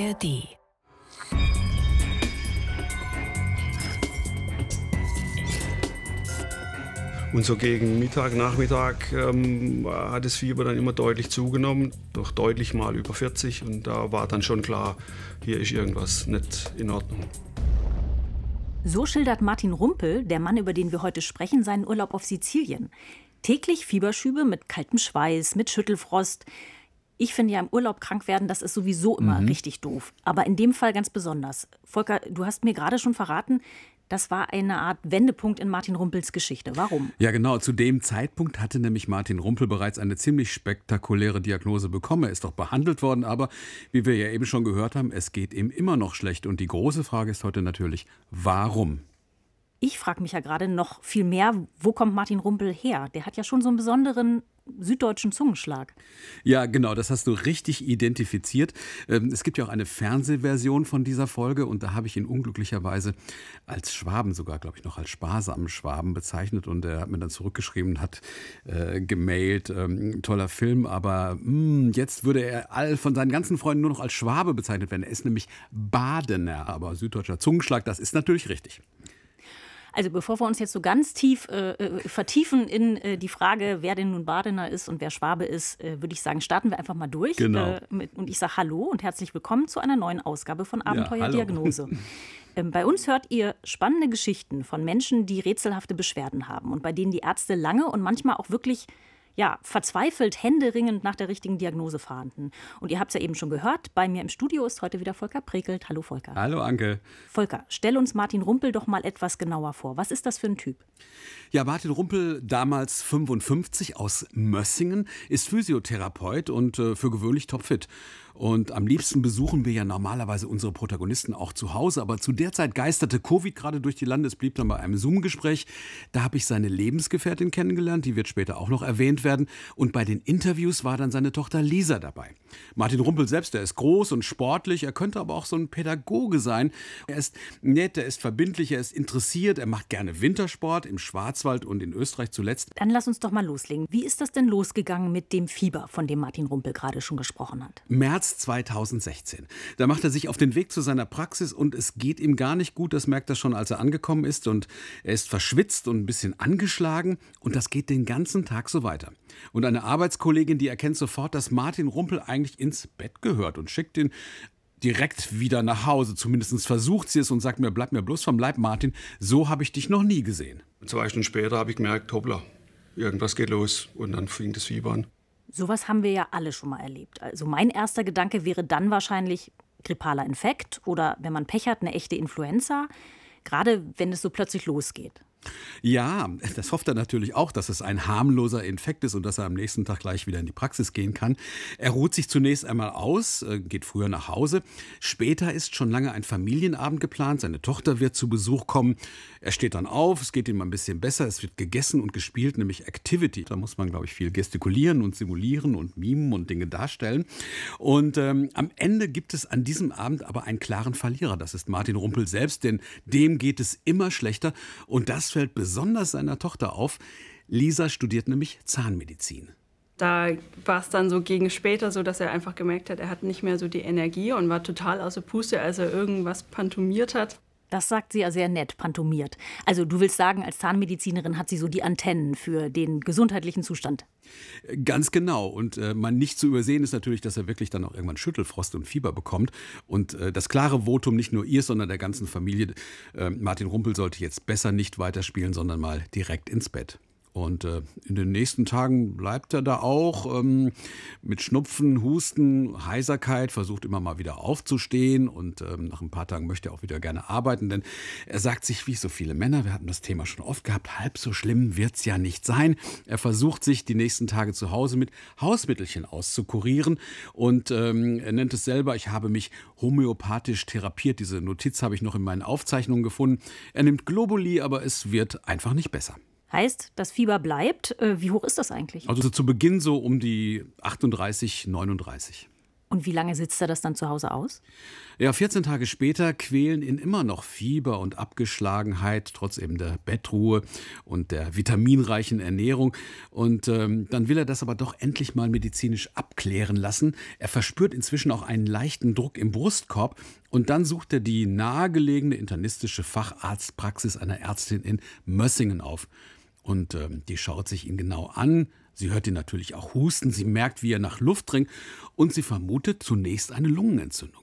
ARD. Und so gegen Mittag, Nachmittag ähm, hat das Fieber dann immer deutlich zugenommen, doch deutlich mal über 40. Und da war dann schon klar, hier ist irgendwas nicht in Ordnung. So schildert Martin Rumpel, der Mann, über den wir heute sprechen, seinen Urlaub auf Sizilien. Täglich Fieberschübe mit kaltem Schweiß, mit Schüttelfrost. Ich finde ja im Urlaub krank werden, das ist sowieso immer mhm. richtig doof. Aber in dem Fall ganz besonders. Volker, du hast mir gerade schon verraten, das war eine Art Wendepunkt in Martin Rumpels Geschichte. Warum? Ja, genau. Zu dem Zeitpunkt hatte nämlich Martin Rumpel bereits eine ziemlich spektakuläre Diagnose bekommen. Er ist doch behandelt worden, aber wie wir ja eben schon gehört haben, es geht ihm immer noch schlecht. Und die große Frage ist heute natürlich, warum? Ich frage mich ja gerade noch viel mehr, wo kommt Martin Rumpel her? Der hat ja schon so einen besonderen süddeutschen Zungenschlag. Ja, genau, das hast du richtig identifiziert. Ähm, es gibt ja auch eine Fernsehversion von dieser Folge und da habe ich ihn unglücklicherweise als Schwaben sogar, glaube ich, noch als sparsamen Schwaben bezeichnet und er hat mir dann zurückgeschrieben und hat äh, gemailt, ähm, toller Film, aber mh, hm, jetzt würde er all von seinen ganzen Freunden nur noch als Schwabe bezeichnet werden. Er ist nämlich Badener, aber süddeutscher Zungenschlag, das ist natürlich richtig. Also bevor wir uns jetzt so ganz tief äh, äh, vertiefen in äh, die Frage, wer denn nun Badener ist und wer Schwabe ist, äh, würde ich sagen, starten wir einfach mal durch. Genau. Äh, mit, und ich sage Hallo und herzlich willkommen zu einer neuen Ausgabe von Abenteuerdiagnose. Ja, ähm, bei uns hört ihr spannende Geschichten von Menschen, die rätselhafte Beschwerden haben und bei denen die Ärzte lange und manchmal auch wirklich ja, verzweifelt, händeringend nach der richtigen Diagnose fahnden. Und ihr habt es ja eben schon gehört, bei mir im Studio ist heute wieder Volker Prekelt. Hallo Volker. Hallo Anke. Volker, stell uns Martin Rumpel doch mal etwas genauer vor. Was ist das für ein Typ? Ja, Martin Rumpel, damals 55 aus Mössingen, ist Physiotherapeut und äh, für gewöhnlich topfit. Und am liebsten besuchen wir ja normalerweise unsere Protagonisten auch zu Hause. Aber zu der Zeit geisterte Covid gerade durch die Lande. Es blieb dann bei einem Zoom-Gespräch. Da habe ich seine Lebensgefährtin kennengelernt. Die wird später auch noch erwähnt werden. Und bei den Interviews war dann seine Tochter Lisa dabei. Martin Rumpel selbst, der ist groß und sportlich. Er könnte aber auch so ein Pädagoge sein. Er ist nett, er ist verbindlich, er ist interessiert. Er macht gerne Wintersport im Schwarzwald und in Österreich zuletzt. Dann lass uns doch mal loslegen. Wie ist das denn losgegangen mit dem Fieber, von dem Martin Rumpel gerade schon gesprochen hat? März 2016. Da macht er sich auf den Weg zu seiner Praxis und es geht ihm gar nicht gut. Das merkt er schon, als er angekommen ist. Und er ist verschwitzt und ein bisschen angeschlagen. Und das geht den ganzen Tag so weiter. Und eine Arbeitskollegin, die erkennt sofort, dass Martin Rumpel eigentlich ins Bett gehört und schickt ihn direkt wieder nach Hause. Zumindest versucht sie es und sagt mir, bleib mir bloß vom Leib, Martin. So habe ich dich noch nie gesehen. Zwei Stunden später habe ich gemerkt, hoppla, irgendwas geht los. Und dann fing das Fieber an. Sowas haben wir ja alle schon mal erlebt. Also mein erster Gedanke wäre dann wahrscheinlich grippaler Infekt oder wenn man Pech hat, eine echte Influenza, gerade wenn es so plötzlich losgeht. Ja, das hofft er natürlich auch, dass es ein harmloser Infekt ist und dass er am nächsten Tag gleich wieder in die Praxis gehen kann. Er ruht sich zunächst einmal aus, äh, geht früher nach Hause. Später ist schon lange ein Familienabend geplant. Seine Tochter wird zu Besuch kommen. Er steht dann auf, es geht ihm ein bisschen besser. Es wird gegessen und gespielt, nämlich Activity. Da muss man, glaube ich, viel gestikulieren und simulieren und mimen und Dinge darstellen. Und ähm, am Ende gibt es an diesem Abend aber einen klaren Verlierer. Das ist Martin Rumpel selbst, denn dem geht es immer schlechter. Und das das fällt besonders seiner Tochter auf. Lisa studiert nämlich Zahnmedizin. Da war es dann so gegen später so, dass er einfach gemerkt hat, er hat nicht mehr so die Energie und war total außer Puste, als er irgendwas pantomiert hat. Das sagt sie ja sehr nett, pantomiert. Also du willst sagen, als Zahnmedizinerin hat sie so die Antennen für den gesundheitlichen Zustand. Ganz genau. Und äh, man nicht zu übersehen ist natürlich, dass er wirklich dann auch irgendwann Schüttelfrost und Fieber bekommt. Und äh, das klare Votum nicht nur ihr, sondern der ganzen Familie, äh, Martin Rumpel sollte jetzt besser nicht weiterspielen, sondern mal direkt ins Bett. Und äh, in den nächsten Tagen bleibt er da auch ähm, mit Schnupfen, Husten, Heiserkeit, versucht immer mal wieder aufzustehen und ähm, nach ein paar Tagen möchte er auch wieder gerne arbeiten, denn er sagt sich, wie so viele Männer, wir hatten das Thema schon oft gehabt, halb so schlimm wird es ja nicht sein. Er versucht sich die nächsten Tage zu Hause mit Hausmittelchen auszukurieren und ähm, er nennt es selber, ich habe mich homöopathisch therapiert. Diese Notiz habe ich noch in meinen Aufzeichnungen gefunden. Er nimmt Globuli, aber es wird einfach nicht besser. Heißt, das Fieber bleibt. Äh, wie hoch ist das eigentlich? Also zu Beginn so um die 38, 39. Und wie lange sitzt er das dann zu Hause aus? Ja, 14 Tage später quälen ihn immer noch Fieber und Abgeschlagenheit, trotz eben der Bettruhe und der vitaminreichen Ernährung. Und ähm, dann will er das aber doch endlich mal medizinisch abklären lassen. Er verspürt inzwischen auch einen leichten Druck im Brustkorb. Und dann sucht er die nahegelegene internistische Facharztpraxis einer Ärztin in Mössingen auf. Und äh, die schaut sich ihn genau an. Sie hört ihn natürlich auch husten. Sie merkt, wie er nach Luft dringt. Und sie vermutet zunächst eine Lungenentzündung.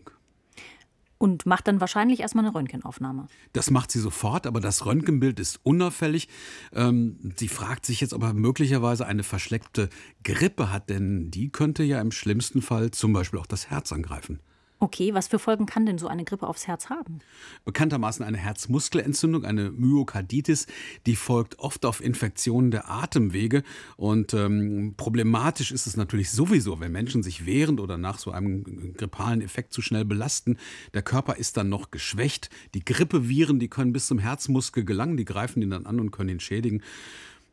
Und macht dann wahrscheinlich erstmal eine Röntgenaufnahme. Das macht sie sofort, aber das Röntgenbild ist unauffällig. Ähm, sie fragt sich jetzt, ob er möglicherweise eine verschleckte Grippe hat, denn die könnte ja im schlimmsten Fall zum Beispiel auch das Herz angreifen. Okay, was für Folgen kann denn so eine Grippe aufs Herz haben? Bekanntermaßen eine Herzmuskelentzündung, eine Myokarditis, die folgt oft auf Infektionen der Atemwege. Und ähm, problematisch ist es natürlich sowieso, wenn Menschen sich während oder nach so einem grippalen Effekt zu schnell belasten. Der Körper ist dann noch geschwächt. Die Grippeviren, die können bis zum Herzmuskel gelangen, die greifen ihn dann an und können ihn schädigen.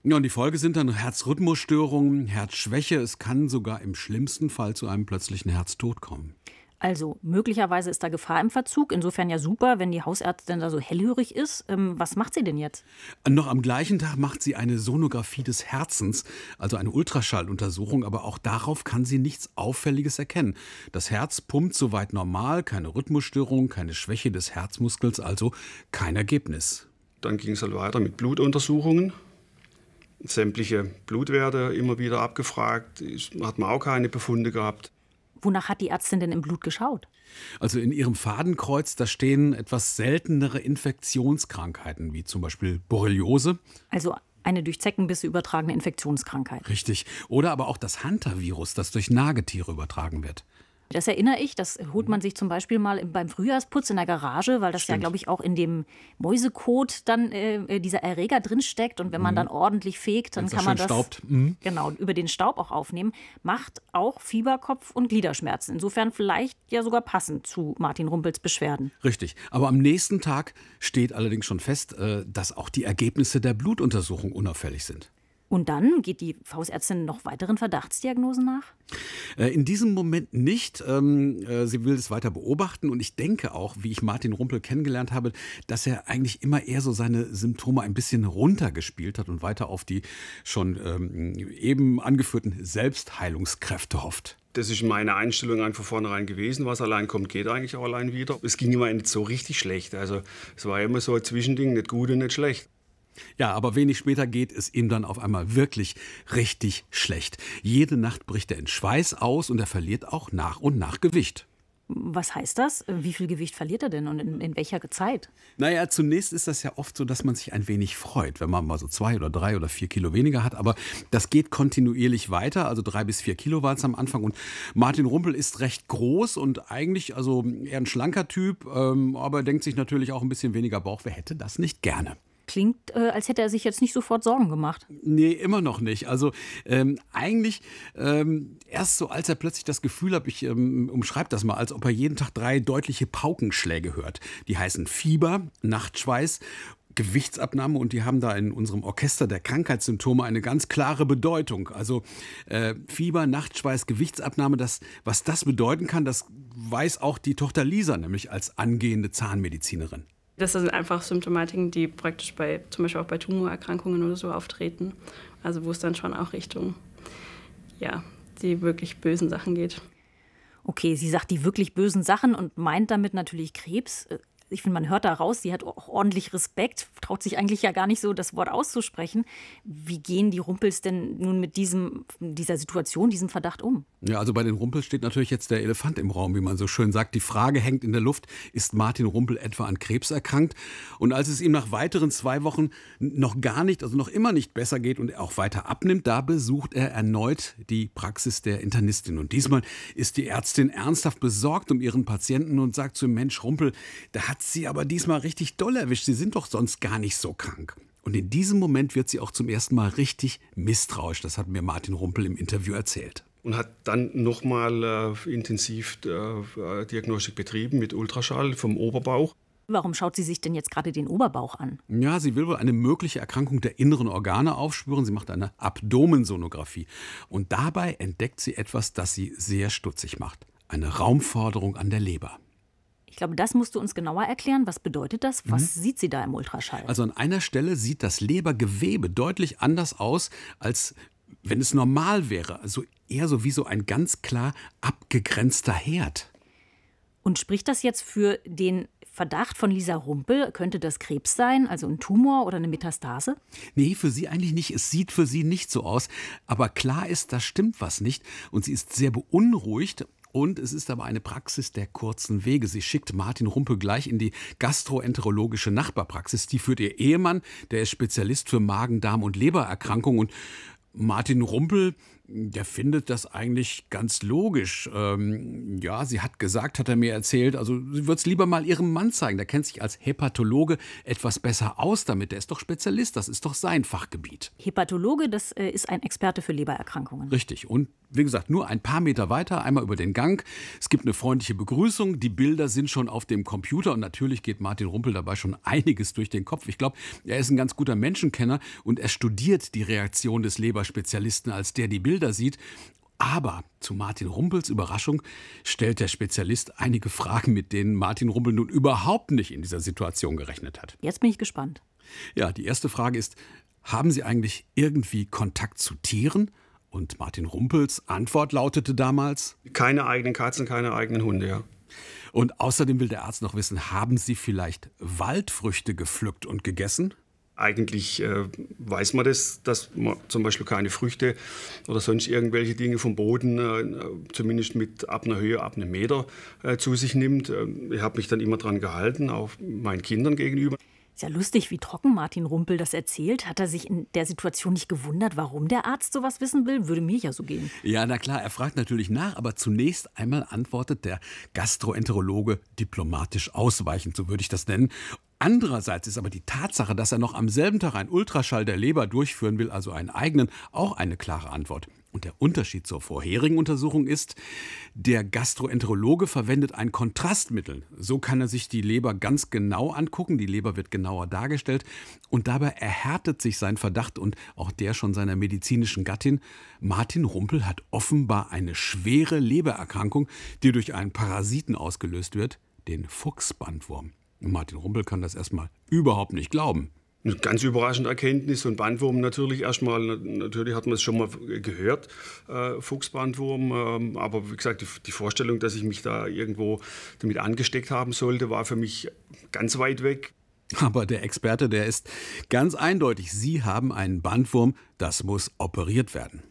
Ja, und die Folge sind dann Herzrhythmusstörungen, Herzschwäche. Es kann sogar im schlimmsten Fall zu einem plötzlichen Herztod kommen. Also möglicherweise ist da Gefahr im Verzug. Insofern ja super, wenn die Hausärztin da so hellhörig ist. Ähm, was macht sie denn jetzt? Noch am gleichen Tag macht sie eine Sonographie des Herzens, also eine Ultraschalluntersuchung, aber auch darauf kann sie nichts Auffälliges erkennen. Das Herz pumpt soweit normal, keine Rhythmusstörung, keine Schwäche des Herzmuskels, also kein Ergebnis. Dann ging es halt weiter mit Blutuntersuchungen sämtliche Blutwerte immer wieder abgefragt. Hat man auch keine Befunde gehabt. Wonach hat die Ärztin denn im Blut geschaut? Also in ihrem Fadenkreuz, da stehen etwas seltenere Infektionskrankheiten, wie zum Beispiel Borreliose. Also eine durch Zeckenbisse übertragene Infektionskrankheit. Richtig. Oder aber auch das Hunter-Virus, das durch Nagetiere übertragen wird. Das erinnere ich, das holt mhm. man sich zum Beispiel mal beim Frühjahrsputz in der Garage, weil das Stimmt. ja, glaube ich, auch in dem Mäusekot dann äh, äh dieser Erreger drinsteckt. Und wenn man mhm. dann ordentlich fegt, dann Wenn's kann man das staubt. Mhm. genau über den Staub auch aufnehmen. Macht auch Fieberkopf und Gliederschmerzen. Insofern vielleicht ja sogar passend zu Martin Rumpels Beschwerden. Richtig. Aber am nächsten Tag steht allerdings schon fest, äh, dass auch die Ergebnisse der Blutuntersuchung unauffällig sind. Und dann geht die Hausärztin noch weiteren Verdachtsdiagnosen nach? Äh, in diesem Moment nicht. Ähm, äh, sie will es weiter beobachten und ich denke auch, wie ich Martin Rumpel kennengelernt habe, dass er eigentlich immer eher so seine Symptome ein bisschen runtergespielt hat und weiter auf die schon ähm, eben angeführten Selbstheilungskräfte hofft. Das ist meine Einstellung an von vornherein gewesen. Was allein kommt, geht eigentlich auch allein wieder. Es ging immer nicht so richtig schlecht. Also es war immer so ein Zwischending, nicht gut und nicht schlecht. Ja, aber wenig später geht es ihm dann auf einmal wirklich richtig schlecht. Jede Nacht bricht er in Schweiß aus und er verliert auch nach und nach Gewicht. Was heißt das? Wie viel Gewicht verliert er denn und in, in, welcher Zeit? Naja, zunächst ist das ja oft so, dass man sich ein wenig freut, wenn man mal so zwei oder drei oder vier Kilo weniger hat. Aber das geht kontinuierlich weiter. Also drei bis vier Kilo war es am Anfang. Und Martin Rumpel ist recht groß und eigentlich also eher ein schlanker Typ. Ähm, aber er denkt sich natürlich auch ein bisschen weniger Bauch. Wer hätte das nicht gerne? klingt, äh, als hätte er sich jetzt nicht sofort Sorgen gemacht. Nee, immer noch nicht. Also ähm, eigentlich ähm, erst so, als er plötzlich das Gefühl hat, ich ähm, umschreibe das mal, als ob er jeden Tag drei deutliche Paukenschläge hört. Die heißen Fieber, Nachtschweiß Gewichtsabnahme und die haben da in unserem Orchester der Krankheitssymptome eine ganz klare Bedeutung. Also äh, Fieber, Nachtschweiß, Gewichtsabnahme, das, was das bedeuten kann, das weiß auch die Tochter Lisa, nämlich als angehende Zahnmedizinerin. Das sind einfach Symptomatiken, die praktisch bei, zum Beispiel auch bei Tumorerkrankungen oder so auftreten. Also wo es dann schon auch Richtung, ja, die wirklich bösen Sachen geht. Okay, sie sagt die wirklich bösen Sachen und meint damit natürlich Krebs. Äh, ich finde, man hört da raus, sie hat auch ordentlich Respekt, traut sich eigentlich ja gar nicht so, das Wort auszusprechen. Wie gehen die Rumpels denn nun mit diesem, dieser Situation, diesem Verdacht um? Ja, also bei den Rumpels steht natürlich jetzt der Elefant im Raum, wie man so schön sagt. Die Frage hängt in der Luft, ist Martin Rumpel etwa an Krebs erkrankt? Und als es ihm nach weiteren zwei Wochen noch gar nicht, also noch immer nicht besser geht und er auch weiter abnimmt, da besucht er erneut die Praxis der Internistin. Und diesmal ist die Ärztin ernsthaft besorgt um ihren Patienten und sagt zu ihm, Mensch, Rumpel, da hat sie aber diesmal richtig doll erwischt. Sie sind doch sonst gar nicht so krank. Und in diesem Moment wird sie auch zum ersten Mal richtig misstrauisch. Das hat mir Martin Rumpel im Interview erzählt. Und hat dann nochmal äh, intensiv äh, äh, Diagnostik betrieben mit Ultraschall vom Oberbauch. Warum schaut sie sich denn jetzt gerade den Oberbauch an? Ja, sie will wohl eine mögliche Erkrankung der inneren Organe aufspüren. Sie macht eine Abdomensonographie. Und dabei entdeckt sie etwas, das sie sehr stutzig macht. Eine Raumforderung an der Leber. Ich glaube, das musst du uns genauer erklären. Was bedeutet das? Was mhm. sieht sie da im Ultraschall? Also an einer Stelle sieht das Lebergewebe deutlich anders aus, als wenn es normal wäre. Also eher so wie so ein ganz klar abgegrenzter Herd. Und spricht das jetzt für den Verdacht von Lisa Rumpel? Könnte das Krebs sein, also ein Tumor oder eine Metastase? Nee, für sie eigentlich nicht. Es sieht für sie nicht so aus. Aber klar ist, da stimmt was nicht. Und sie ist sehr beunruhigt und es ist aber eine Praxis der kurzen Wege. Sie schickt Martin Rumpel gleich in die gastroenterologische Nachbarpraxis. Die führt ihr Ehemann, der ist Spezialist für Magen, Darm und Lebererkrankungen. Und Martin Rumpel der findet das eigentlich ganz logisch. Ähm, ja, sie hat gesagt, hat er mir erzählt, also sie würde es lieber mal ihrem Mann zeigen. Der kennt sich als Hepatologe etwas besser aus damit. Der ist doch Spezialist, das ist doch sein Fachgebiet. Hepatologe, das äh, ist ein Experte für Lebererkrankungen. Richtig. Und wie gesagt, nur ein paar Meter weiter, einmal über den Gang. Es gibt eine freundliche Begrüßung. Die Bilder sind schon auf dem Computer und natürlich geht Martin Rumpel dabei schon einiges durch den Kopf. Ich glaube, er ist ein ganz guter Menschenkenner und er studiert die Reaktion des Leberspezialisten, als der die Bilder Bilder sieht. Aber zu Martin Rumpels Überraschung stellt der Spezialist einige Fragen, mit denen Martin Rumpel nun überhaupt nicht in dieser Situation gerechnet hat. Jetzt bin ich gespannt. Ja, die erste Frage ist, haben Sie eigentlich irgendwie Kontakt zu Tieren? Und Martin Rumpels Antwort lautete damals: Keine eigenen Katzen, keine eigenen Hunde, ja. Und außerdem will der Arzt noch wissen, haben Sie vielleicht Waldfrüchte gepflückt und gegessen? eigentlich äh, weiß man das, dass man zum Beispiel keine Früchte oder sonst irgendwelche Dinge vom Boden, äh, zumindest mit ab einer Höhe, ab einem Meter, äh, zu sich nimmt. Ähm, ich habe mich dann immer daran gehalten, auch meinen Kindern gegenüber. Ist ja lustig, wie trocken Martin Rumpel das erzählt. Hat er sich in der Situation nicht gewundert, warum der Arzt sowas wissen will? Würde mir ja so gehen. Ja, na klar, er fragt natürlich nach, aber zunächst einmal antwortet der Gastroenterologe diplomatisch ausweichend, so würde ich das nennen, Andererseits ist aber die Tatsache, dass er noch am selben Tag einen Ultraschall der Leber durchführen will, also einen eigenen, auch eine klare Antwort. Und der Unterschied zur vorherigen Untersuchung ist, der Gastroenterologe verwendet ein Kontrastmittel. So kann er sich die Leber ganz genau angucken, die Leber wird genauer dargestellt und dabei erhärtet sich sein Verdacht und auch der schon seiner medizinischen Gattin. Martin Rumpel hat offenbar eine schwere Lebererkrankung, die durch einen Parasiten ausgelöst wird, den Fuchsbandwurm. Martin Rumpel kann das erstmal überhaupt nicht glauben. Eine ganz überraschende Erkenntnis und Bandwurm natürlich erstmal. Natürlich hat man es schon mal gehört, äh, Fuchsbandwurm. Ähm, aber wie gesagt, die, die, Vorstellung, dass ich mich da irgendwo damit angesteckt haben sollte, war für mich ganz weit weg. Aber der Experte, der ist ganz eindeutig, Sie haben einen Bandwurm, das muss operiert werden.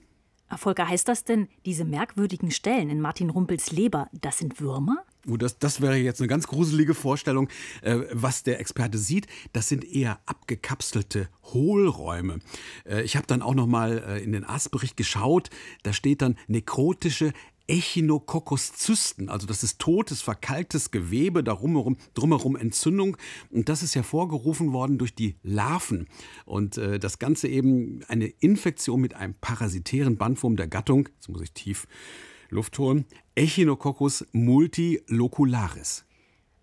Volker, heißt das denn, diese merkwürdigen Stellen in Martin Rumpels Leber, das sind Würmer? Das, das wäre jetzt eine ganz gruselige Vorstellung, äh, was der Experte sieht. Das sind eher abgekapselte Hohlräume. Äh, ich habe dann auch noch mal äh, in den AS-Bericht geschaut. Da steht dann nekrotische Echinococcus-Zysten, also das ist totes, verkalktes Gewebe, darum, drumherum Entzündung. Und das ist hervorgerufen worden durch die Larven. Und äh, das Ganze eben eine Infektion mit einem parasitären Bandwurm der Gattung, jetzt muss ich tief Luft holen, Echinococcus multilocularis.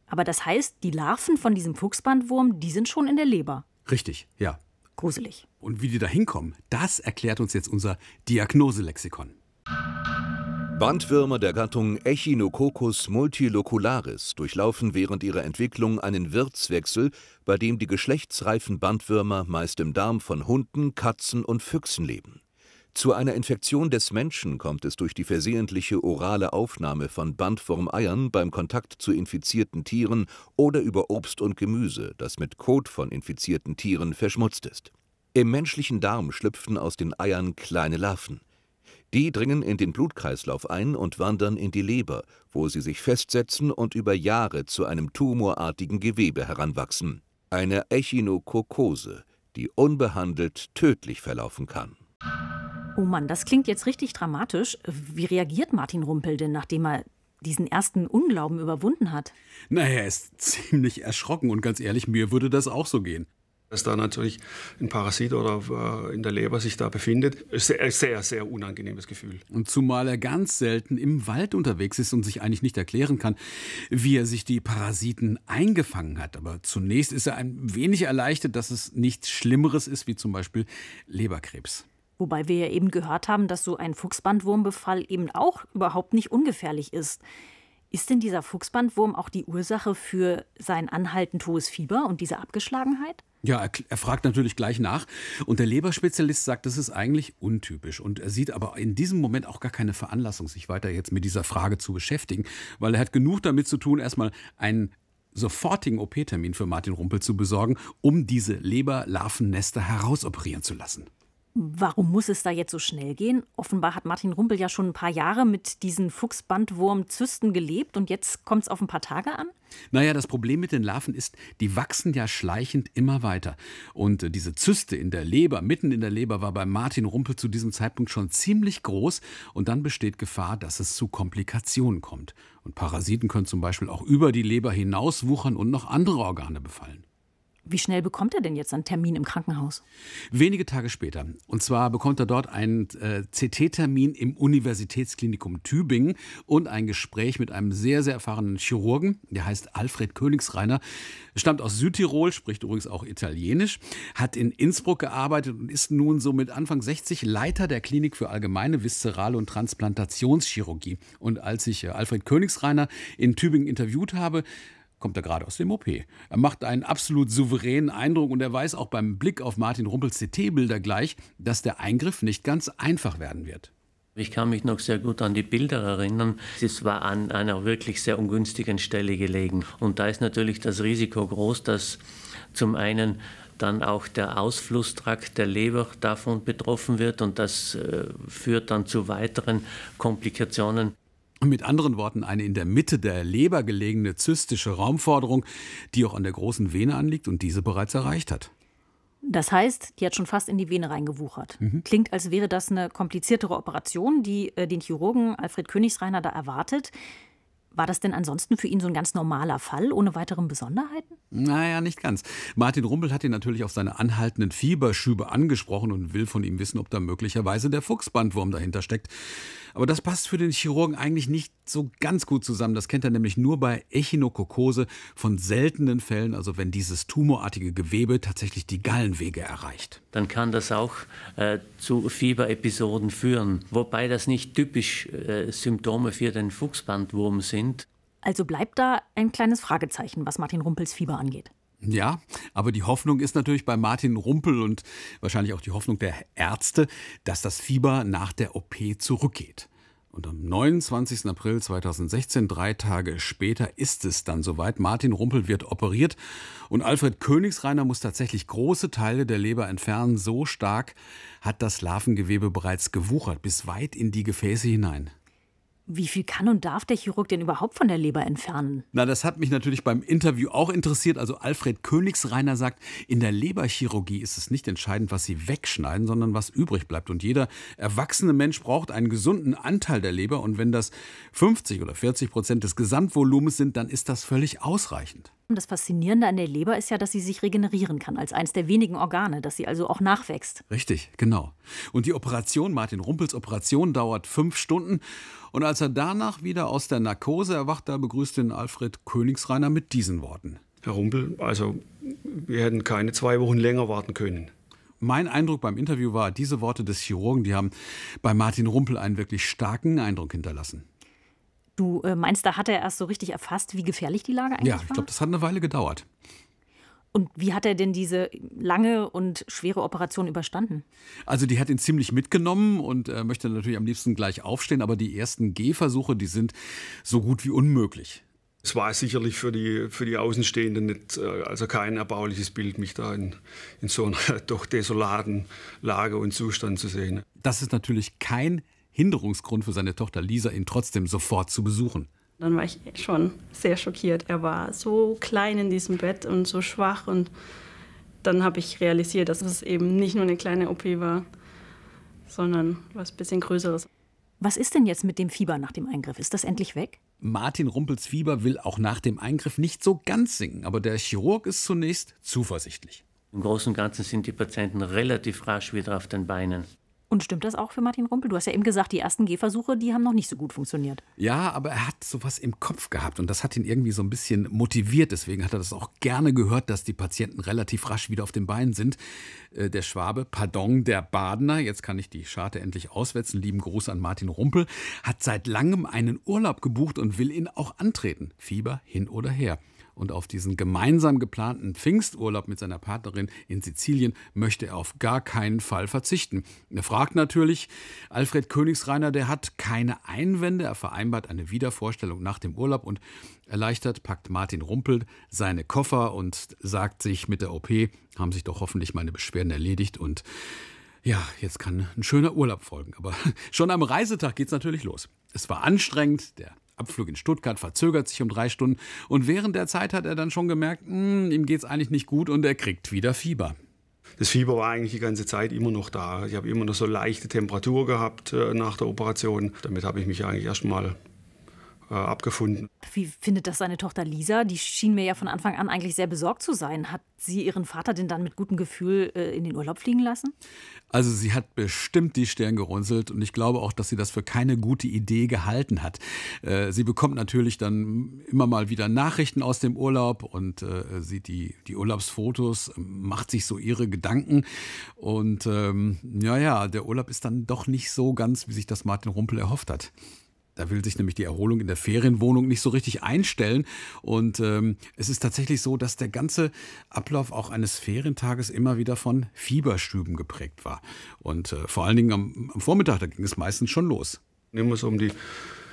Aber das heißt, die Larven von diesem Fuchsbandwurm, die sind schon in der Leber. Richtig, ja. Gruselig. Und wie die da hinkommen, das erklärt uns jetzt unser Diagnoselexikon. Bandwürmer der Gattung Echinococcus multilocularis durchlaufen während ihrer Entwicklung einen Wirtswechsel, bei dem die geschlechtsreifen Bandwürmer meist im Darm von Hunden, Katzen und Füchsen leben. Zu einer Infektion des Menschen kommt es durch die versehentliche orale Aufnahme von Bandwurmeiern beim Kontakt zu infizierten Tieren oder über Obst und Gemüse, das mit Kot von infizierten Tieren verschmutzt ist. Im menschlichen Darm schlüpfen aus den Eiern kleine Larven. Die dringen in den Blutkreislauf ein und wandern in die Leber, wo sie sich festsetzen und über Jahre zu einem tumorartigen Gewebe heranwachsen. Eine Echinokokose, die unbehandelt tödlich verlaufen kann. Oh Mann, das klingt jetzt richtig dramatisch. Wie reagiert Martin Rumpel denn, nachdem er diesen ersten Unglauben überwunden hat? Naja, er ist ziemlich erschrocken und ganz ehrlich, mir würde das auch so gehen. Dass da natürlich ein Parasit oder äh, in der Leber sich da befindet, ist ein sehr, sehr unangenehmes Gefühl. Und zumal er ganz selten im Wald unterwegs ist und sich eigentlich nicht erklären kann, wie er sich die Parasiten eingefangen hat. Aber zunächst ist er ein wenig erleichtert, dass es nichts Schlimmeres ist, wie zum Beispiel Leberkrebs. Wobei wir ja eben gehört haben, dass so ein Fuchsbandwurmbefall eben auch überhaupt nicht ungefährlich ist. Ist denn dieser Fuchsbandwurm auch die Ursache für sein anhaltend hohes Fieber und diese Abgeschlagenheit? Ja, er, er, fragt natürlich gleich nach. Und der Leberspezialist sagt, das ist eigentlich untypisch. Und er sieht aber in diesem Moment auch gar keine Veranlassung, sich weiter jetzt mit dieser Frage zu beschäftigen, weil er hat genug damit zu tun, erstmal einen sofortigen OP-Termin für Martin Rumpel zu besorgen, um diese Leberlarvennester herausoperieren zu lassen. Warum muss es da jetzt so schnell gehen? Offenbar hat Martin Rumpel ja schon ein paar Jahre mit diesen Fuchsbandwurmzysten gelebt und jetzt kommt es auf ein paar Tage an? Naja, das Problem mit den Larven ist, die wachsen ja schleichend immer weiter. Und äh, diese Zyste in der Leber, mitten in der Leber, war bei Martin Rumpel zu diesem Zeitpunkt schon ziemlich groß und dann besteht Gefahr, dass es zu Komplikationen kommt. Und Parasiten können zum Beispiel auch über die Leber hinaus wuchern und noch andere Organe befallen. Wie schnell bekommt er denn jetzt einen Termin im Krankenhaus? Wenige Tage später. Und zwar bekommt er dort einen äh, CT-Termin im Universitätsklinikum Tübingen und ein Gespräch mit einem sehr, sehr erfahrenen Chirurgen. Der heißt Alfred Königsreiner, stammt aus Südtirol, spricht übrigens auch Italienisch, hat in Innsbruck gearbeitet und ist nun so mit Anfang 60 Leiter der Klinik für allgemeine viszerale und Transplantationschirurgie. Und als ich äh, Alfred Königsreiner in Tübingen interviewt habe, kommt er gerade aus dem OP. Er macht einen absolut souveränen Eindruck und er weiß auch beim Blick auf Martin Rumpels CT-Bilder gleich, dass der Eingriff nicht ganz einfach werden wird. Ich kann mich noch sehr gut an die Bilder erinnern. Es war an einer wirklich sehr ungünstigen Stelle gelegen. Und da ist natürlich das Risiko groß, dass zum einen dann auch der Ausflusstrakt der Leber davon betroffen wird und das äh, führt dann zu weiteren Komplikationen. Mit anderen Worten, eine in der Mitte der Leber gelegene zystische Raumforderung, die auch an der großen Vene anliegt und diese bereits erreicht hat. Das heißt, die hat schon fast in die Vene reingewuchert. Mhm. Klingt, als wäre das eine kompliziertere Operation, die äh, den Chirurgen Alfred Königsreiner da erwartet. War das denn ansonsten für ihn so ein ganz normaler Fall, ohne weiteren Besonderheiten? Naja, nicht ganz. Martin Rumpel hat ihn natürlich auf seine anhaltenden Fieberschübe angesprochen und will von ihm wissen, ob da möglicherweise der Fuchsbandwurm dahinter steckt. Aber das passt für den Chirurgen eigentlich nicht so ganz gut zusammen. Das kennt er nämlich nur bei Echinokokose von seltenen Fällen, also wenn dieses tumorartige Gewebe tatsächlich die Gallenwege erreicht. Dann kann das auch äh, zu Fieberepisoden führen, wobei das nicht typisch äh, Symptome für den Fuchsbandwurm sind. Also bleibt da ein kleines Fragezeichen, was Martin Rumpels Fieber angeht. Ja, aber die Hoffnung ist natürlich bei Martin Rumpel und wahrscheinlich auch die Hoffnung der Ärzte, dass das Fieber nach der OP zurückgeht. Und am 29. April 2016, drei Tage später, ist es dann soweit. Martin Rumpel wird operiert und Alfred Königsreiner muss tatsächlich große Teile der Leber entfernen. So stark hat das Larvengewebe bereits gewuchert, bis weit in die Gefäße hinein. Wie viel kann und darf der Chirurg denn überhaupt von der Leber entfernen? Na, das hat mich natürlich beim Interview auch interessiert. Also Alfred Königsreiner sagt, in der Leberchirurgie ist es nicht entscheidend, was sie wegschneiden, sondern was übrig bleibt. Und jeder erwachsene Mensch braucht einen gesunden Anteil der Leber. Und wenn das 50 oder 40 Prozent des Gesamtvolumens sind, dann ist das völlig ausreichend. Und das Faszinierende an der Leber ist ja, dass sie sich regenerieren kann, als eines der wenigen Organe, dass sie also auch nachwächst. Richtig, genau. Und die Operation, Martin Rumpels Operation, dauert fünf Stunden. Und als er danach wieder aus der Narkose erwacht, da begrüßt ihn Alfred Königsreiner mit diesen Worten. Herr Rumpel, also wir hätten keine zwei Wochen länger warten können. Mein Eindruck beim Interview war, diese Worte des Chirurgen, die haben bei Martin Rumpel einen wirklich starken Eindruck hinterlassen. Du äh, meinst, da hat er erst so richtig erfasst, wie gefährlich die Lage eigentlich war? Ja, ich glaube, das hat eine Weile gedauert. Und wie hat er denn diese lange und schwere Operation überstanden? Also die hat ihn ziemlich mitgenommen und äh, möchte natürlich am liebsten gleich aufstehen, aber die ersten Gehversuche, die sind so gut wie unmöglich. Es war sicherlich für die, für die Außenstehenden nicht, äh, also kein erbauliches Bild, mich da in, in so einer doch desolaten Lage und Zustand zu sehen. Das ist natürlich kein Hinderungsgrund für seine Tochter Lisa, ihn trotzdem sofort zu besuchen. Dann war ich schon sehr schockiert. Er war so klein in diesem Bett und so schwach. Und dann habe ich realisiert, dass es eben nicht nur eine kleine OP war, sondern was ein bisschen Größeres. Was ist denn jetzt mit dem Fieber nach dem Eingriff? Ist das endlich weg? Martin Rumpels Fieber will auch nach dem Eingriff nicht so ganz sinken, aber der Chirurg ist zunächst zuversichtlich. Im Großen und Ganzen sind die Patienten relativ rasch wieder auf den Beinen. Und stimmt das auch für Martin Rumpel? Du hast ja eben gesagt, die ersten Gehversuche, die haben noch nicht so gut funktioniert. Ja, aber er hat sowas im Kopf gehabt und das hat ihn irgendwie so ein bisschen motiviert. Deswegen hat er das auch gerne gehört, dass die Patienten relativ rasch wieder auf den Beinen sind. Äh, der Schwabe, pardon, der Badener, jetzt kann ich die Scharte endlich auswetzen, lieben Gruß an Martin Rumpel, hat seit langem einen Urlaub gebucht und will ihn auch antreten. Fieber hin oder her und auf diesen gemeinsam geplanten Pfingsturlaub mit seiner Partnerin in Sizilien möchte er auf gar keinen Fall verzichten. Er fragt natürlich, Alfred Königsreiner, der hat keine Einwände, er vereinbart eine Wiedervorstellung nach dem Urlaub und erleichtert packt Martin Rumpel seine Koffer und sagt sich, mit der OP haben sich doch hoffentlich meine Beschwerden erledigt und ja, jetzt kann ein schöner Urlaub folgen. Aber schon am Reisetag geht es natürlich los. Es war anstrengend, der Abflug in Stuttgart verzögert sich um drei Stunden und während der Zeit hat er dann schon gemerkt, mh, hm, ihm geht es eigentlich nicht gut und er kriegt wieder Fieber. Das Fieber war eigentlich die ganze Zeit immer noch da. Ich habe immer noch so leichte Temperatur gehabt äh, nach der Operation. Damit habe ich mich eigentlich erst mal äh, abgefunden. Wie findet das seine Tochter Lisa? Die schien mir ja von Anfang an eigentlich sehr besorgt zu sein. Hat sie ihren Vater denn dann mit gutem Gefühl äh, in den Urlaub fliegen lassen? Also sie hat bestimmt die Stirn gerunzelt und ich glaube auch, dass sie das für keine gute Idee gehalten hat. Äh, sie bekommt natürlich dann immer mal wieder Nachrichten aus dem Urlaub und äh, sieht die, die Urlaubsfotos, macht sich so ihre Gedanken und ähm, ja, ja, der Urlaub ist dann doch nicht so ganz, wie sich das Martin Rumpel erhofft hat. Da will sich nämlich die Erholung in der Ferienwohnung nicht so richtig einstellen. Und ähm, es ist tatsächlich so, dass der ganze Ablauf auch eines Ferientages immer wieder von Fieberstüben geprägt war. Und äh, vor allen Dingen am, am Vormittag, da ging es meistens schon los. Nehmen wir es um die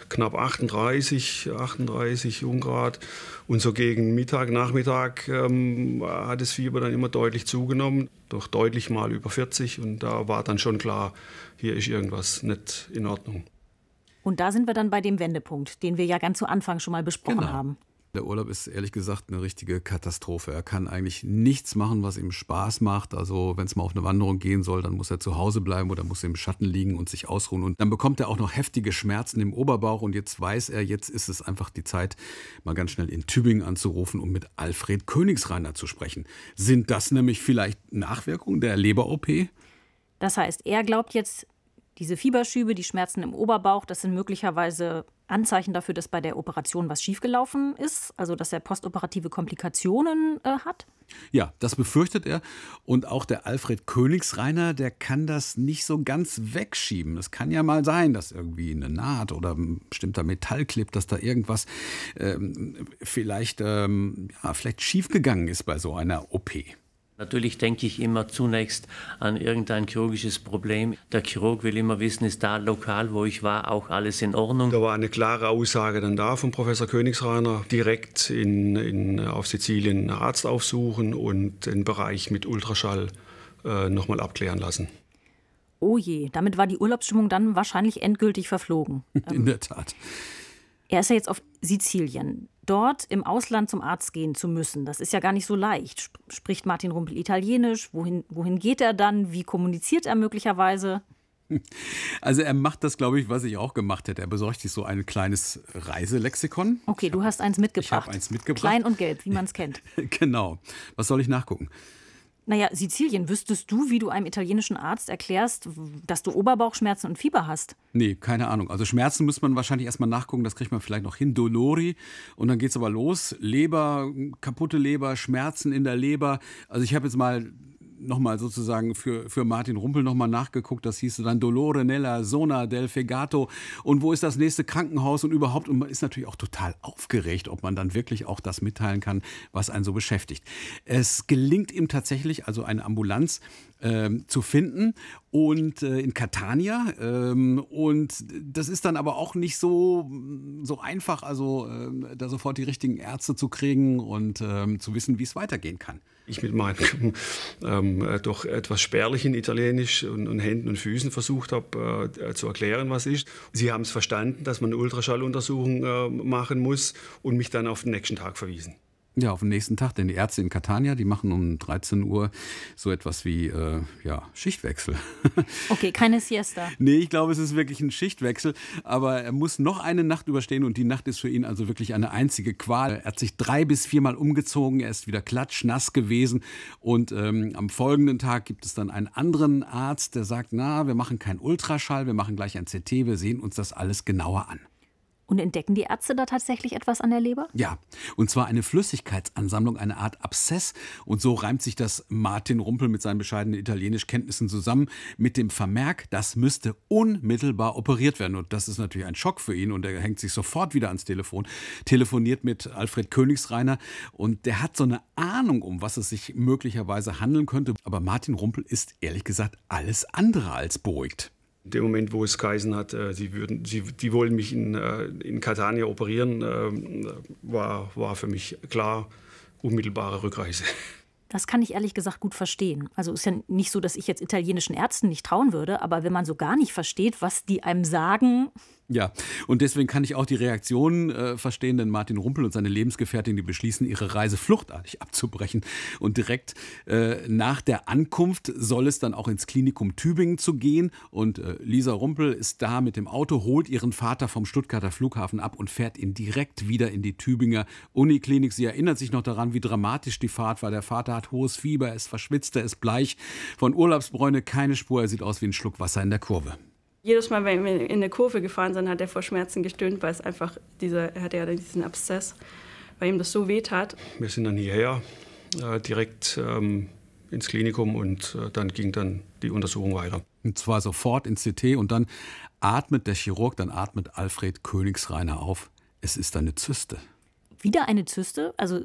knapp 38, 38 Ungrad. Und so gegen Mittag, Nachmittag ähm, hat das Fieber dann immer deutlich zugenommen, doch deutlich mal über 40. Und da war dann schon klar, hier ist irgendwas nicht in Ordnung. Und da sind wir dann bei dem Wendepunkt, den wir ja ganz zu Anfang schon mal besprochen genau. haben. Der Urlaub ist ehrlich gesagt eine richtige Katastrophe. Er kann eigentlich nichts machen, was ihm Spaß macht. Also wenn es mal auf eine Wanderung gehen soll, dann muss er zu Hause bleiben oder muss im Schatten liegen und sich ausruhen. Und dann bekommt er auch noch heftige Schmerzen im Oberbauch. Und jetzt weiß er, jetzt ist es einfach die Zeit, mal ganz schnell in Tübingen anzurufen, um mit Alfred Königsreiner zu sprechen. Sind das nämlich vielleicht Nachwirkungen der Leber-OP? Das heißt, er glaubt jetzt, diese Fieberschübe, die Schmerzen im Oberbauch, das sind möglicherweise Anzeichen dafür, dass bei der Operation was schiefgelaufen ist, also dass er postoperative Komplikationen äh, hat? Ja, das befürchtet er. Und auch der Alfred Königsreiner, der kann das nicht so ganz wegschieben. Es kann ja mal sein, dass irgendwie eine Naht oder ein bestimmter Metallclip, dass da irgendwas ähm, vielleicht, ähm, ja, vielleicht schiefgegangen ist bei so einer OP. Natürlich denke ich immer zunächst an irgendein chirurgisches Problem. Der Chirurg will immer wissen, ist da lokal, wo ich war, auch alles in Ordnung. Da war eine klare Aussage dann da von Professor Königsreiner, direkt in, in, auf Sizilien einen Arzt aufsuchen und den Bereich mit Ultraschall äh, nochmal abklären lassen. Oh je, damit war die Urlaubsstimmung dann wahrscheinlich endgültig verflogen. in der Tat. Er ist ja jetzt auf Sizilien dort im Ausland zum Arzt gehen zu müssen. Das ist ja gar nicht so leicht. Spricht Martin Rumpel Italienisch? Wohin, wohin geht er dann? Wie kommuniziert er möglicherweise? Also er macht das, glaube ich, was ich auch gemacht hätte. Er besorgt sich so ein kleines Reiselexikon. Okay, du hast eins mitgebracht. Ich habe eins mitgebracht. Klein und gelb, wie man es kennt. genau. Was soll ich nachgucken? Naja, Sizilien, wüsstest du, wie du einem italienischen Arzt erklärst, dass du Oberbauchschmerzen und Fieber hast? Nee, keine Ahnung. Also Schmerzen muss man wahrscheinlich erstmal nachgucken, das kriegt man vielleicht noch hin. Dolori. Und dann geht es aber los. Leber, kaputte Leber, Schmerzen in der Leber. Also ich habe jetzt mal nochmal sozusagen für, für Martin Rumpel nochmal nachgeguckt. Das hieß dann Dolore Nella Zona del Fegato. Und wo ist das nächste Krankenhaus und überhaupt? Und man ist natürlich auch total aufgeregt, ob man dann wirklich auch das mitteilen kann, was einen so beschäftigt. Es gelingt ihm tatsächlich, also eine Ambulanz ähm, zu finden und äh, in Catania. Ähm, und das ist dann aber auch nicht so, so einfach, also äh, da sofort die richtigen Ärzte zu kriegen und ähm, zu wissen, wie es weitergehen kann ich mit meinem ähm, äh, doch etwas spärlichen Italienisch und, und Händen und Füßen versucht habe äh, äh, zu erklären, was ist. Sie haben es verstanden, dass man eine Ultraschalluntersuchung äh, machen muss und mich dann auf den nächsten Tag verwiesen. Ja, auf den nächsten Tag, denn die Ärzte in Catania, die machen um 13 Uhr so etwas wie äh, ja, Schichtwechsel. Okay, keine Siesta. nee, ich glaube, es ist wirklich ein Schichtwechsel, aber er muss noch eine Nacht überstehen und die Nacht ist für ihn also wirklich eine einzige Qual. Er hat sich drei bis viermal umgezogen, er ist wieder klatschnass gewesen und ähm, am folgenden Tag gibt es dann einen anderen Arzt, der sagt, na, wir machen keinen Ultraschall, wir machen gleich ein CT, wir sehen uns das alles genauer an. Und entdecken die Ärzte da tatsächlich etwas an der Leber? Ja, und zwar eine Flüssigkeitsansammlung, eine Art Abszess. Und so reimt sich das Martin Rumpel mit seinen bescheidenen italienischen Kenntnissen zusammen mit dem Vermerk, das müsste unmittelbar operiert werden. Und das ist natürlich ein Schock für ihn und er hängt sich sofort wieder ans Telefon, telefoniert mit Alfred Königsreiner und der hat so eine Ahnung, um was es sich möglicherweise handeln könnte. Aber Martin Rumpel ist ehrlich gesagt alles andere als beruhigt. In dem Moment, wo es geheißen hat, äh, sie, würden, sie die wollen mich in, äh, in Catania operieren, äh, war, war für mich klar, unmittelbare Rückreise. Das kann ich ehrlich gesagt gut verstehen. Also ist ja nicht so, dass ich jetzt italienischen Ärzten nicht trauen würde, aber wenn man so gar nicht versteht, was die einem sagen, ja, und deswegen kann ich auch die Reaktion äh, verstehen, denn Martin Rumpel und seine Lebensgefährtin, die beschließen, ihre Reise fluchtartig abzubrechen. Und direkt äh, nach der Ankunft soll es dann auch ins Klinikum Tübingen zu gehen. Und äh, Lisa Rumpel ist da mit dem Auto, holt ihren Vater vom Stuttgarter Flughafen ab und fährt ihn direkt wieder in die Tübinger Uniklinik. Sie erinnert sich noch daran, wie dramatisch die Fahrt war. Der Vater hat hohes Fieber, er ist verschwitzt, er ist bleich. Von Urlaubsbräune keine Spur, er sieht aus wie ein Schluck Wasser in der Kurve. Jedes Mal, wenn wir in eine Kurve gefahren sind, hat er vor Schmerzen gestöhnt, weil es einfach, dieser, er hatte ja diesen Abszess, weil ihm das so weh tat. Wir sind dann hierher, äh, direkt ähm, ins Klinikum und äh, dann ging dann die Untersuchung weiter. Und zwar sofort ins CT und dann atmet der Chirurg, dann atmet Alfred Königsreiner auf. Es ist eine Zyste. Wieder eine Zyste? Also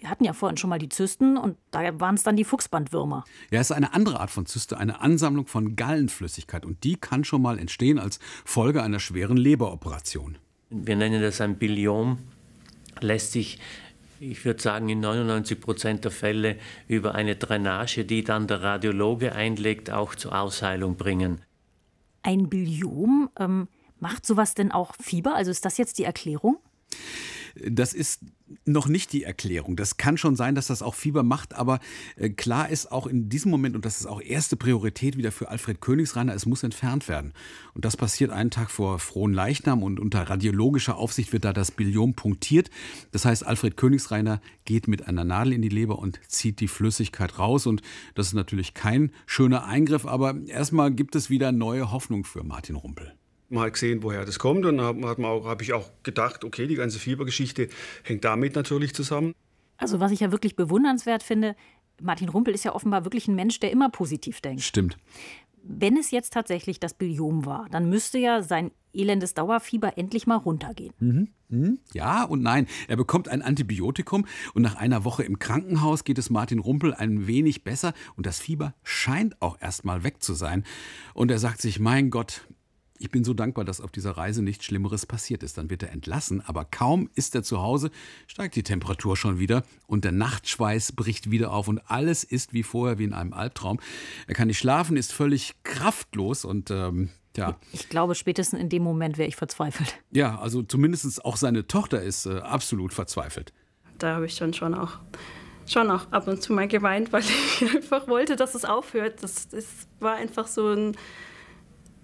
wir hatten ja vorhin schon mal die Zysten und da waren es dann die Fuchsbandwürmer. Ja, es ist eine andere Art von Zyste, eine Ansammlung von Gallenflüssigkeit und die kann schon mal entstehen als Folge einer schweren Leberoperation. Wir nennen das ein Biliom, lässt sich ich würde sagen, in 99 Prozent der Fälle über eine Drainage, die dann der Radiologe einlegt, auch zur Ausheilung bringen. Ein Biliom, ähm, macht sowas denn auch Fieber? Also ist das jetzt die Erklärung? Das ist noch nicht die Erklärung. Das kann schon sein, dass das auch Fieber macht, aber äh, klar ist auch in diesem Moment, und das ist auch erste Priorität wieder für Alfred Königsreiner, es muss entfernt werden. Und das passiert einen Tag vor frohen Leichnam und unter radiologischer Aufsicht wird da das Biliom punktiert. Das heißt, Alfred Königsreiner geht mit einer Nadel in die Leber und zieht die Flüssigkeit raus. Und das ist natürlich kein schöner Eingriff, aber erstmal gibt es wieder neue Hoffnung für Martin Rumpel mal gesehen, woher das kommt. Und dann habe ich auch gedacht, okay, die ganze Fiebergeschichte hängt damit natürlich zusammen. Also was ich ja wirklich bewundernswert finde, Martin Rumpel ist ja offenbar wirklich ein Mensch, der immer positiv denkt. Stimmt. Wenn es jetzt tatsächlich das Biliom war, dann müsste ja sein elendes Dauerfieber endlich mal runtergehen. Mhm. Mhm. Ja und nein. Er bekommt ein Antibiotikum und nach einer Woche im Krankenhaus geht es Martin Rumpel ein wenig besser und das Fieber scheint auch erst mal weg zu sein. Und er sagt sich, mein Gott, ich bin so dankbar, dass auf dieser Reise nichts Schlimmeres passiert ist. Dann wird er entlassen, aber kaum ist er zu Hause, steigt die Temperatur schon wieder und der Nachtschweiß bricht wieder auf und alles ist wie vorher, wie in einem Albtraum. Er kann nicht schlafen, ist völlig kraftlos und ähm, ja. Ich glaube, spätestens in dem Moment wäre ich verzweifelt. Ja, also zumindest auch seine Tochter ist äh, absolut verzweifelt. Da habe ich dann schon auch schon auch ab und zu mal geweint, weil ich einfach wollte, dass es aufhört. Das, das war einfach so ein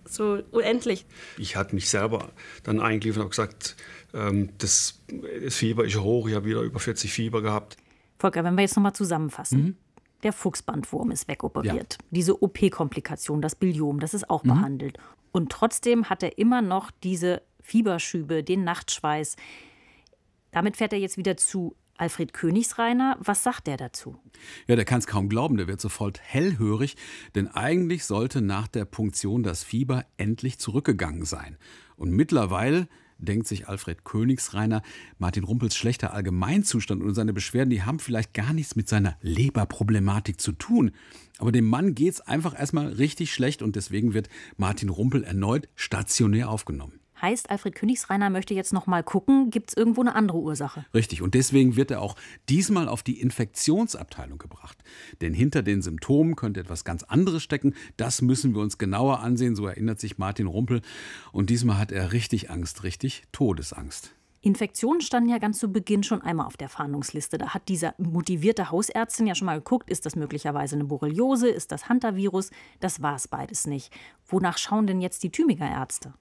so unendlich. Ich hatte mich selber dann eingeliefert und gesagt, ähm, das, das, Fieber ist hoch, ich habe wieder über 40 Fieber gehabt. Volker, wenn wir jetzt nochmal zusammenfassen. Mhm. Der Fuchsbandwurm ist wegoperiert. Ja. Diese OP-Komplikation, das Biliom, das ist auch mhm. behandelt. Und trotzdem hat er immer noch diese Fieberschübe, den Nachtschweiß. Damit fährt er jetzt wieder zu. Alfred Königsreiner, was sagt der dazu? Ja, der kann es kaum glauben, der wird sofort hellhörig, denn eigentlich sollte nach der Punktion das Fieber endlich zurückgegangen sein. Und mittlerweile denkt sich Alfred Königsreiner, Martin Rumpels schlechter Allgemeinzustand und seine Beschwerden, die haben vielleicht gar nichts mit seiner Leberproblematik zu tun. Aber dem Mann geht es einfach erstmal richtig schlecht und deswegen wird Martin Rumpel erneut stationär aufgenommen heißt, Alfred Königsreiner möchte jetzt noch mal gucken, gibt es irgendwo eine andere Ursache. Richtig, und deswegen wird er auch diesmal auf die Infektionsabteilung gebracht. Denn hinter den Symptomen könnte etwas ganz anderes stecken. Das müssen wir uns genauer ansehen, so erinnert sich Martin Rumpel. Und diesmal hat er richtig Angst, richtig Todesangst. Infektionen standen ja ganz zu Beginn schon einmal auf der Fahndungsliste. Da hat dieser motivierte Hausärztin ja schon mal geguckt, ist das möglicherweise eine Borreliose, ist das Hunter-Virus? Das war es beides nicht. Wonach schauen denn jetzt die Thümiger Ärzte?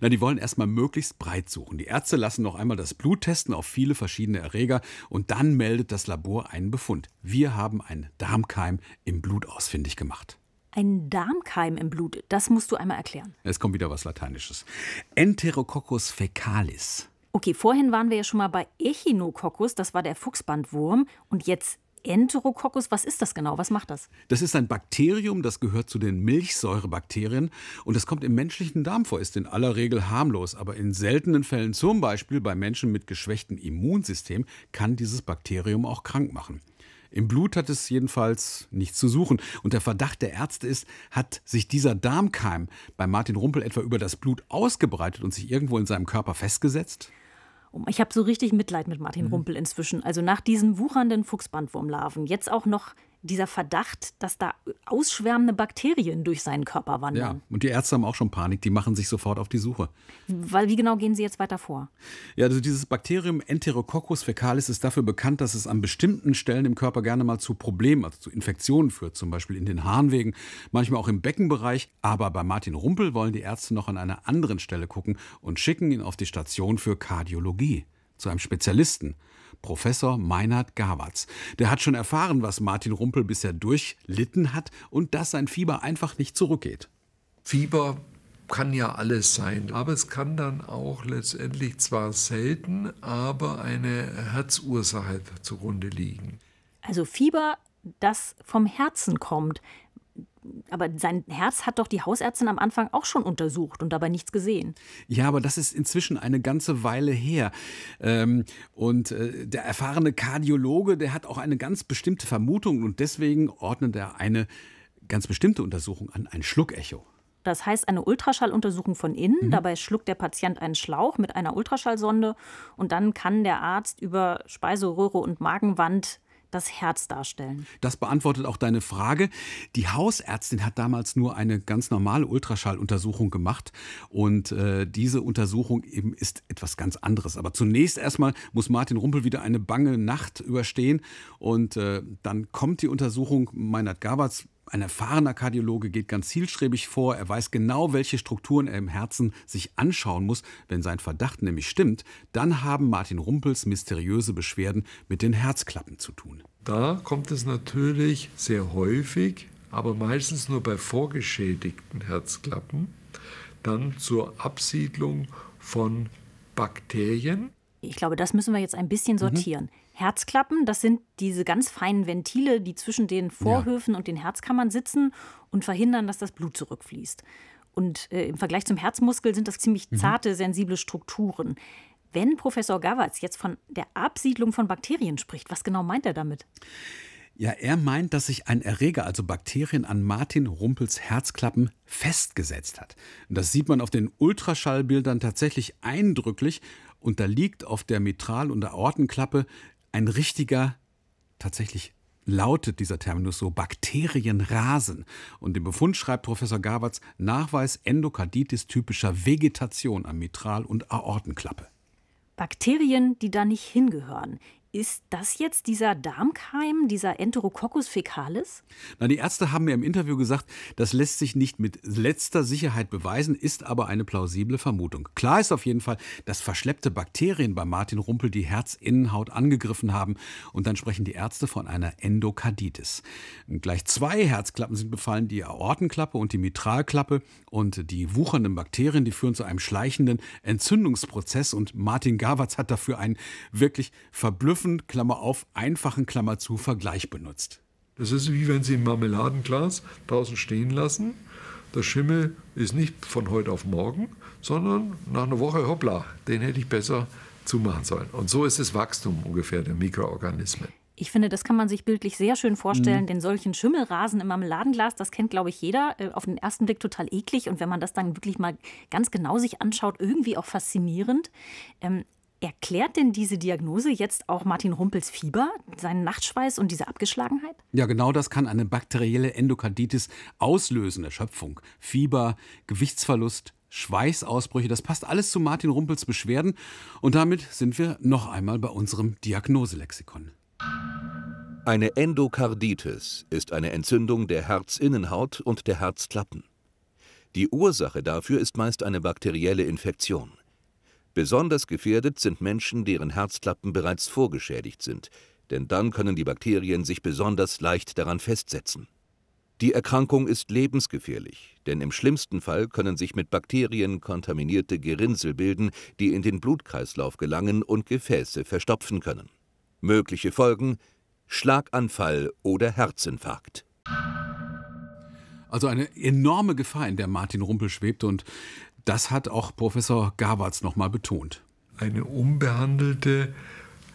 Na, die wollen erstmal möglichst breit suchen. Die Ärzte lassen noch einmal das Blut testen auf viele verschiedene Erreger und dann meldet das Labor einen Befund. Wir haben einen Darmkeim im Blut ausfindig gemacht. Ein Darmkeim im Blut, das musst du einmal erklären. Es kommt wieder was Lateinisches. Enterococcus fecalis. Okay, vorhin waren wir ja schon mal bei Echinococcus, das war der Fuchsbandwurm. Und jetzt Enterococcus, was ist das genau? Was macht das? Das ist ein Bakterium, das gehört zu den Milchsäurebakterien und das kommt im menschlichen Darm vor, ist in aller Regel harmlos, aber in seltenen Fällen, zum Beispiel bei Menschen mit geschwächtem Immunsystem, kann dieses Bakterium auch krank machen. Im Blut hat es jedenfalls nichts zu suchen. Und der Verdacht der Ärzte ist, hat sich dieser Darmkeim bei Martin Rumpel etwa über das Blut ausgebreitet und sich irgendwo in seinem Körper festgesetzt? Oh, ich habe so richtig Mitleid mit Martin mhm. Rumpel inzwischen. Also nach diesen wuchernden Fuchsbandwurmlarven jetzt auch noch dieser Verdacht, dass da ausschwärmende Bakterien durch seinen Körper wandern. Ja, und die Ärzte haben auch schon Panik, die machen sich sofort auf die Suche. Weil wie genau gehen sie jetzt weiter vor? Ja, also dieses Bakterium Enterococcus fecalis ist dafür bekannt, dass es an bestimmten Stellen im Körper gerne mal zu Problemen, also zu Infektionen führt, zum Beispiel in den Harnwegen, manchmal auch im Beckenbereich. Aber bei Martin Rumpel wollen die Ärzte noch an einer anderen Stelle gucken und schicken ihn auf die Station für Kardiologie zu einem Spezialisten. Professor Meinhard Gawatz. Der hat schon erfahren, was Martin Rumpel bisher durchlitten hat und dass sein Fieber einfach nicht zurückgeht. Fieber kann ja alles sein, aber es kann dann auch letztendlich zwar selten, aber eine Herzursache zugrunde liegen. Also Fieber, das vom Herzen kommt aber sein Herz hat doch die Hausärztin am Anfang auch schon untersucht und dabei nichts gesehen. Ja, aber das ist inzwischen eine ganze Weile her. Ähm, und äh, der erfahrene Kardiologe, der hat auch eine ganz bestimmte Vermutung und deswegen ordnet er eine ganz bestimmte Untersuchung an, ein Schluckecho. Das heißt eine Ultraschalluntersuchung von innen. Mhm. Dabei schluckt der Patient einen Schlauch mit einer Ultraschallsonde und dann kann der Arzt über Speiseröhre und Magenwand das Herz darstellen. Das beantwortet auch deine Frage. Die Hausärztin hat damals nur eine ganz normale Ultraschalluntersuchung gemacht und äh, diese Untersuchung eben ist etwas ganz anderes. Aber zunächst erstmal muss Martin Rumpel wieder eine bange Nacht überstehen und äh, dann kommt die Untersuchung. Meinert Gabatz ein erfahrener Kardiologe geht ganz zielstrebig vor. Er weiß genau, welche Strukturen er im Herzen sich anschauen muss. Wenn sein Verdacht nämlich stimmt, dann haben Martin Rumpels mysteriöse Beschwerden mit den Herzklappen zu tun. Da kommt es natürlich sehr häufig, aber meistens nur bei vorgeschädigten Herzklappen, dann zur Absiedlung von Bakterien. Ich glaube, das müssen wir jetzt ein bisschen mhm. sortieren. Mhm. Herzklappen, das sind diese ganz feinen Ventile, die zwischen den Vorhöfen ja. und den Herzkammern sitzen und verhindern, dass das Blut zurückfließt. Und äh, im Vergleich zum Herzmuskel sind das ziemlich mhm. zarte, mhm. sensible Strukturen. Wenn Professor Gawatz jetzt von der Absiedlung von Bakterien spricht, was genau meint er damit? Ja, er meint, dass sich ein Erreger, also Bakterien, an Martin Rumpels Herzklappen festgesetzt hat. Und das sieht man auf den Ultraschallbildern tatsächlich eindrücklich. Und da liegt auf der Mitral- und Aortenklappe ein richtiger, tatsächlich lautet dieser Terminus so Bakterienrasen. Und im Befund schreibt Professor Gabatz Nachweis Endokarditis typischer Vegetation am Mitral- und Aortenklappe. Bakterien, die da nicht hingehören, ist das jetzt dieser Darmkeim, dieser Enterococcus fecalis? Na, die Ärzte haben mir im Interview gesagt, das lässt sich nicht mit letzter Sicherheit beweisen, ist aber eine plausible Vermutung. Klar ist auf jeden Fall, dass verschleppte Bakterien bei Martin Rumpel die Herzinnenhaut angegriffen haben und dann sprechen die Ärzte von einer Endokarditis. Und gleich zwei Herzklappen sind befallen, die Aortenklappe und die Mitralklappe und die wuchernden Bakterien, die führen zu einem schleichenden Entzündungsprozess und Martin Gawatz hat dafür einen wirklich verblüffenden dürfen, Klammer auf, einfachen Klammer zu, Vergleich benutzt. Das ist wie wenn Sie ein Marmeladenglas draußen stehen lassen. Der Schimmel ist nicht von heute auf morgen, sondern nach einer Woche, hoppla, den hätte ich besser zumachen sollen. Und so ist das Wachstum ungefähr der Mikroorganismen. Ich finde, das kann man sich bildlich sehr schön vorstellen, mhm. den solchen Schimmelrasen im Marmeladenglas, das kennt, glaube ich, jeder. Äh, auf den ersten Blick total eklig und wenn man das dann wirklich mal ganz genau sich anschaut, irgendwie auch faszinierend. Ähm, Erklärt denn diese Diagnose jetzt auch Martin Rumpels Fieber, seinen Nachtschweiß und diese Abgeschlagenheit? Ja, genau das kann eine bakterielle Endokarditis auslösen, Erschöpfung, Fieber, Gewichtsverlust, Schweißausbrüche, das passt alles zu Martin Rumpels Beschwerden und damit sind wir noch einmal bei unserem Diagnoselexikon. Eine Endokarditis ist eine Entzündung der Herzinnenhaut und der Herzklappen. Die Ursache dafür ist meist eine bakterielle Infektion. Besonders gefährdet sind Menschen, deren Herzklappen bereits vorgeschädigt sind, denn dann können die Bakterien sich besonders leicht daran festsetzen. Die Erkrankung ist lebensgefährlich, denn im schlimmsten Fall können sich mit Bakterien kontaminierte Gerinnsel bilden, die in den Blutkreislauf gelangen und Gefäße verstopfen können. Mögliche Folgen Schlaganfall oder Herzinfarkt. Also eine enorme Gefahr, in der Martin Rumpel schwebt und das hat auch Professor Gawartz nochmal betont. Eine unbehandelte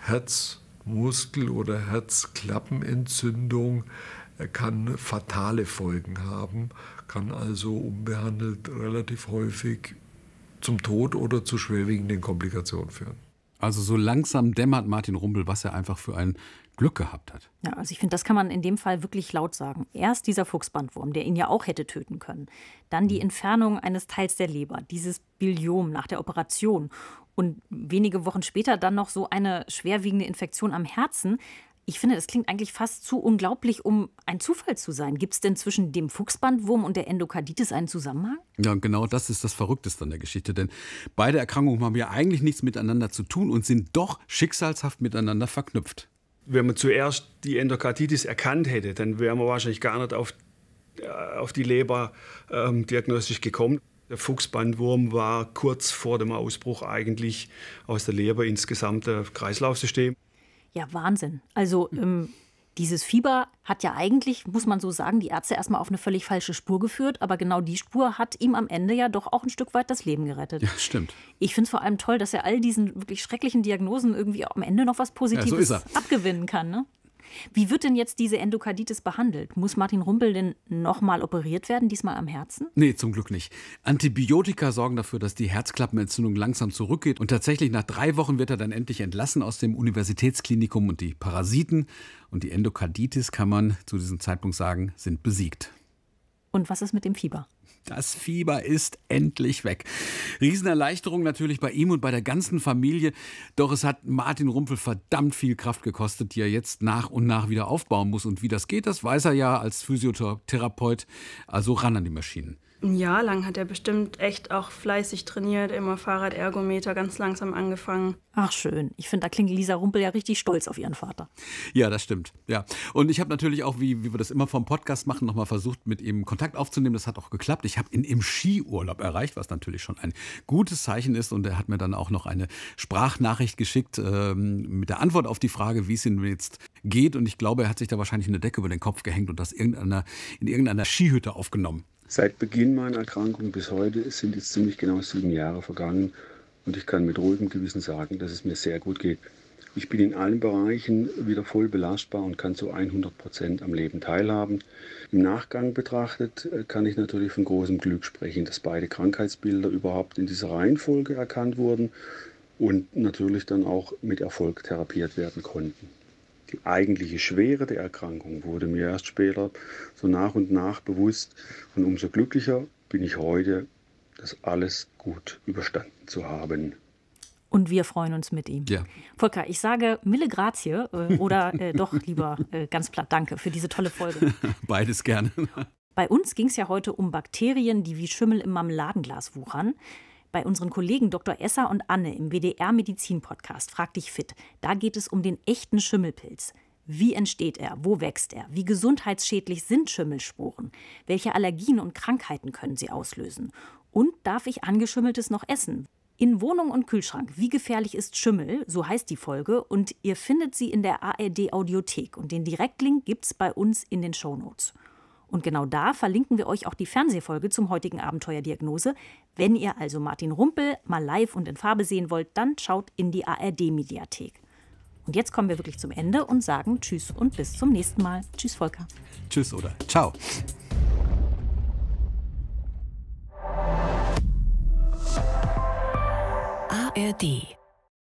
Herzmuskel- oder Herzklappenentzündung äh, kann fatale Folgen haben, kann also unbehandelt relativ häufig zum Tod oder zu schwerwiegenden Komplikationen führen. Also so langsam dämmert Martin Rumpel, was er einfach für ein Glück gehabt hat. Ja, also ich finde, das kann man in dem Fall wirklich laut sagen. Erst dieser Fuchsbandwurm, der ihn ja auch hätte töten können. Dann die mhm. Entfernung eines Teils der Leber, dieses Biliom nach der Operation. Und wenige Wochen später dann noch so eine schwerwiegende Infektion am Herzen. Ich finde, das klingt eigentlich fast zu unglaublich, um ein Zufall zu sein. Gibt es denn zwischen dem Fuchsbandwurm und der Endokarditis einen Zusammenhang? Ja, und genau das ist das Verrückteste an der Geschichte. Denn beide Erkrankungen haben ja eigentlich nichts miteinander zu tun und sind doch schicksalshaft miteinander verknüpft wenn man zuerst die Endokarditis erkannt hätte, dann wären wir wahrscheinlich gar nicht auf, äh, auf die Leber ähm, diagnostisch gekommen. Der Fuchsbandwurm war kurz vor dem Ausbruch eigentlich aus der Leber ins gesamte Kreislaufsystem. Ja, Wahnsinn. Also ähm, dieses Fieber hat ja eigentlich, muss man so sagen, die Ärzte erstmal auf eine völlig falsche Spur geführt, aber genau die Spur hat ihm am Ende ja doch auch ein Stück weit das Leben gerettet. Ja, stimmt. Ich finde es vor allem toll, dass er all diesen wirklich schrecklichen Diagnosen irgendwie am Ende noch was Positives ja, so abgewinnen kann. Ne? Wie wird denn jetzt diese Endokarditis behandelt? Muss Martin Rumpel denn nochmal operiert werden, diesmal am Herzen? Nee, zum Glück nicht. Antibiotika sorgen dafür, dass die Herzklappenentzündung langsam zurückgeht. Und tatsächlich nach drei Wochen wird er dann endlich entlassen aus dem Universitätsklinikum und die Parasiten und die Endokarditis, kann man zu diesem Zeitpunkt sagen, sind besiegt. Und was ist mit dem Fieber? Das Fieber ist endlich weg. Riesenerleichterung natürlich bei ihm und bei der ganzen Familie. Doch es hat Martin Rumpel verdammt viel Kraft gekostet, die er jetzt nach und nach wieder aufbauen muss. Und wie das geht, das weiß er ja als Physiotherapeut. Also ran an die Maschinen. Ein Jahr lang hat er bestimmt echt auch fleißig trainiert, immer Fahrradergometer, ganz langsam angefangen. Ach schön. Ich finde, da klingt Lisa Rumpel ja richtig stolz auf ihren Vater. Ja, das stimmt. Ja. Und ich habe natürlich auch, wie, wie wir das immer vom Podcast machen, nochmal versucht, mit ihm Kontakt aufzunehmen. Das hat auch geklappt. Ich habe ihn im Skiurlaub erreicht, was natürlich schon ein gutes Zeichen ist. Und er hat mir dann auch noch eine Sprachnachricht geschickt ähm, mit der Antwort auf die Frage, wie es ihm jetzt geht. Und ich glaube, er hat sich da wahrscheinlich eine Decke über den Kopf gehängt und das irgendeiner, in irgendeiner Skihütte aufgenommen. Seit Beginn meiner Erkrankung bis heute sind jetzt ziemlich genau sieben Jahre vergangen und ich kann mit ruhigem Gewissen sagen, dass es mir sehr gut geht. Ich bin in allen Bereichen wieder voll belastbar und kann zu 100 Prozent am Leben teilhaben. Im Nachgang betrachtet äh, kann ich natürlich von großem Glück sprechen, dass beide Krankheitsbilder überhaupt in dieser Reihenfolge erkannt wurden und natürlich dann auch mit Erfolg therapiert werden konnten. Die eigentliche Schwere der Erkrankung wurde mir erst später so nach und nach bewusst und umso glücklicher bin ich heute, das alles gut überstanden zu haben. Und wir freuen uns mit ihm. Ja. Volker, ich sage mille grazie äh, oder äh, doch lieber äh, ganz platt danke für diese tolle Folge. Beides gerne. Bei uns ging es ja heute um Bakterien, die wie Schimmel im Marmeladenglas wuchern bei unseren Kollegen Dr. Esser und Anne im WDR Medizin Podcast Frag dich fit. Da geht es um den echten Schimmelpilz. Wie entsteht er? Wo wächst er? Wie gesundheitsschädlich sind Schimmelsporen? Welche Allergien und Krankheiten können sie auslösen? Und darf ich angeschimmeltes noch essen? In Wohnung und Kühlschrank. Wie gefährlich ist Schimmel? So heißt die Folge und ihr findet sie in der ARD Audiothek und den Direktlink gibt's bei uns in den Shownotes. Notes. Und genau da verlinken wir euch auch die Fernsehfolge zum heutigen Abenteuerdiagnose. Wenn ihr also Martin Rumpel mal live und in Farbe sehen wollt, dann schaut in die ARD-Mediathek. Und jetzt kommen wir wirklich zum Ende und sagen Tschüss und bis zum nächsten Mal. Tschüss, Volker. Tschüss oder ciao. ARD